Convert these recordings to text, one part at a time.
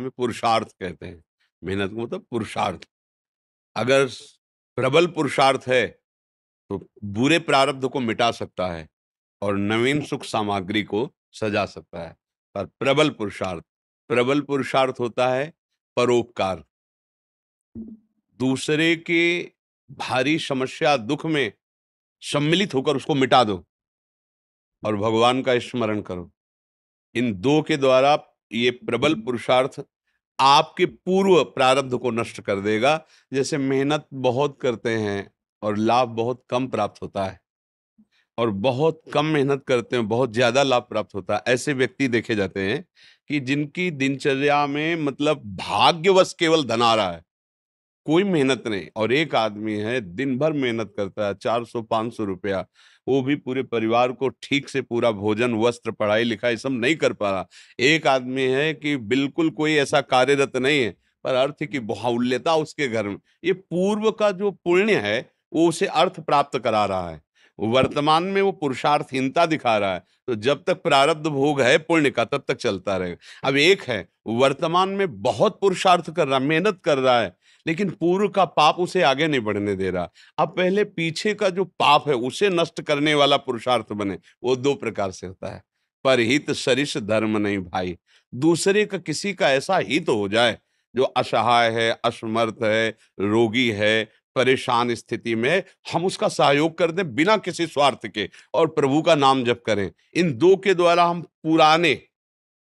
में पुरुषार्थ कहते हैं मेहनत को मतलब पुरुषार्थ अगर प्रबल पुरुषार्थ है तो बुरे प्रारब्ध को मिटा सकता है और नवीन सुख सामग्री को सजा सकता है पर प्रबल पुरुषार्थ प्रबल पुरुषार्थ होता है परोपकार दूसरे के भारी समस्या दुख में सम्मिलित होकर उसको मिटा दो और भगवान का स्मरण करो इन दो के द्वारा ये प्रबल पुरुषार्थ आपके पूर्व प्रारब्ध को नष्ट कर देगा जैसे मेहनत बहुत करते हैं और लाभ बहुत कम प्राप्त होता है और बहुत कम मेहनत करते हैं बहुत ज्यादा लाभ प्राप्त होता है ऐसे व्यक्ति देखे जाते हैं कि जिनकी दिनचर्या में मतलब भाग्यवश केवल धन आ रहा है कोई मेहनत नहीं और एक आदमी है दिन भर मेहनत करता है चार सौ पाँच सौ रुपया वो भी पूरे परिवार को ठीक से पूरा भोजन वस्त्र पढ़ाई लिखाई सब नहीं कर पा रहा एक आदमी है कि बिल्कुल कोई ऐसा कार्यरत नहीं है पर अर्थ की बहुल्यता उसके घर में ये पूर्व का जो पुण्य है वो उसे अर्थ प्राप्त करा रहा है वर्तमान में वो पुरुषार्थहीनता दिखा रहा है तो जब तक प्रारब्ध भोग है पुण्य का तब तक चलता रहेगा अब एक है वर्तमान में बहुत पुरुषार्थ कर रहा है मेहनत कर रहा है लेकिन पूर्व का पाप उसे आगे नहीं बढ़ने दे रहा अब पहले पीछे का जो पाप है उसे नष्ट करने वाला पुरुषार्थ बने वो दो प्रकार से होता है पर हित सरिष धर्म नहीं भाई दूसरे का किसी का ऐसा हित तो हो जाए जो असहाय है असमर्थ है रोगी है परेशान स्थिति में हम उसका सहयोग कर दें बिना किसी स्वार्थ के और प्रभु का नाम जप करें इन दो के द्वारा हम पुराने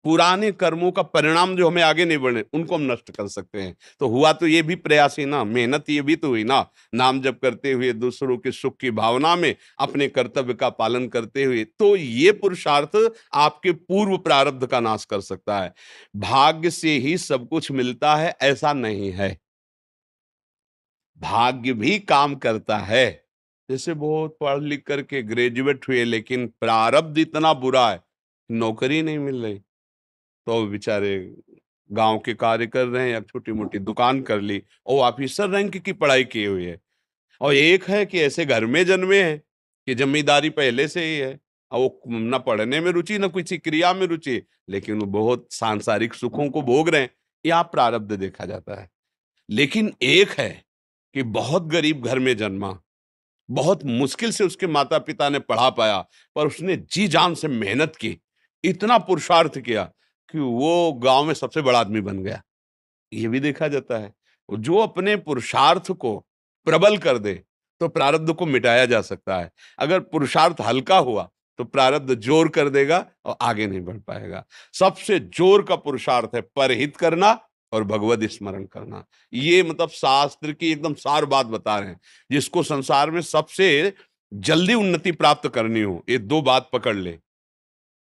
पुराने कर्मों का परिणाम जो हमें आगे नहीं बढ़े उनको हम नष्ट कर सकते हैं तो हुआ तो ये भी प्रयास ही ना मेहनत ये भी तो हुई ना नाम जप करते हुए दूसरों के सुख की भावना में अपने कर्तव्य का पालन करते हुए तो ये पुरुषार्थ आपके पूर्व प्रारब्ध का नाश कर सकता है भाग्य से ही सब कुछ मिलता है ऐसा नहीं है भाग्य भी काम करता है जैसे बहुत पढ़ लिख करके ग्रेजुएट हुए लेकिन प्रारब्ध इतना बुरा है नौकरी नहीं मिल रही तो बेचारे गांव के कार्य कर रहे हैं या छोटी मोटी दुकान कर ली और वो ऑफिसर रैंक की पढ़ाई किए हुई है और एक है कि ऐसे घर में जन्मे हैं कि जिम्मेदारी पहले से ही है और वो न पढ़ने में रुचि न किसी क्रिया में रुचि लेकिन वो बहुत सांसारिक सुखों को भोग रहे हैं या प्रारब्ध देखा जाता है लेकिन एक है कि बहुत गरीब घर में जन्मा बहुत मुश्किल से उसके माता पिता ने पढ़ा पाया पर उसने जी जान से मेहनत की इतना पुरुषार्थ किया कि वो गांव में सबसे बड़ा आदमी बन गया ये भी देखा जाता है जो अपने पुरुषार्थ को प्रबल कर दे तो प्रारब्ध को मिटाया जा सकता है अगर पुरुषार्थ हल्का हुआ तो प्रारब्ध जोर कर देगा और आगे नहीं बढ़ पाएगा सबसे जोर का पुरुषार्थ है परहित करना और भगवत स्मरण करना ये मतलब शास्त्र की एकदम सार बात बता रहे हैं जिसको संसार में सबसे जल्दी उन्नति प्राप्त करनी हो ये दो बात पकड़ ले